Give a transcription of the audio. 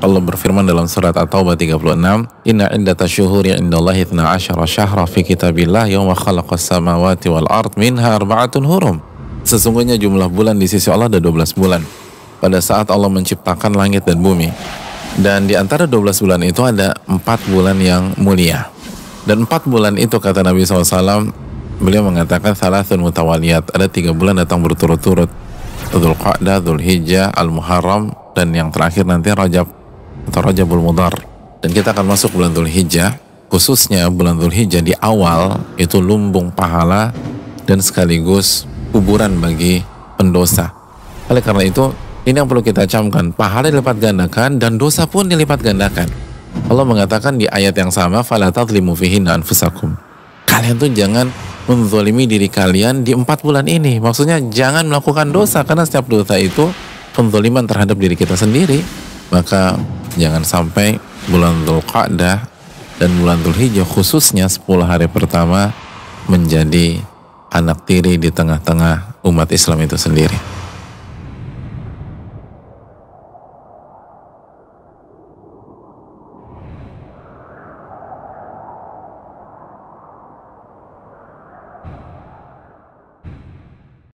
Allah berfirman dalam surat At-Taubah 36, "Inna indata syuhuri indallahi 12 syahra fi kitabillah yawma khalaqas samawati wal ard minha arba'atun hurum." Sesungguhnya jumlah bulan di sisi Allah ada 12 bulan pada saat Allah menciptakan langit dan bumi. Dan di antara 12 bulan itu ada 4 bulan yang mulia. Dan 4 bulan itu kata Nabi SAW, beliau mengatakan salatun mutawaliyat. Ada 3 bulan datang berturut-turut. Dzulqa'dah, Dzulhijjah, Al-Muharram, dan yang terakhir nanti Rajab atau Rajabul mudar Dan kita akan masuk bulan Dhul Hijjah, khususnya bulan Dhul Hijjah di awal itu lumbung pahala dan sekaligus kuburan bagi pendosa. Oleh karena itu, ini yang perlu kita camkan. Pahala dilipat gandakan dan dosa pun dilipat gandakan. Allah mengatakan di ayat yang sama, فَلَا فِيهِنَّ أَنفُسَكُمْ Kalian tuh jangan menzolimi diri kalian di empat bulan ini. Maksudnya jangan melakukan dosa, karena setiap dosa itu penzoliman terhadap diri kita sendiri. Maka Jangan sampai bulan Dzulqa'dah dan bulan Dzulhijjah khususnya 10 hari pertama menjadi anak tiri di tengah-tengah umat Islam itu sendiri.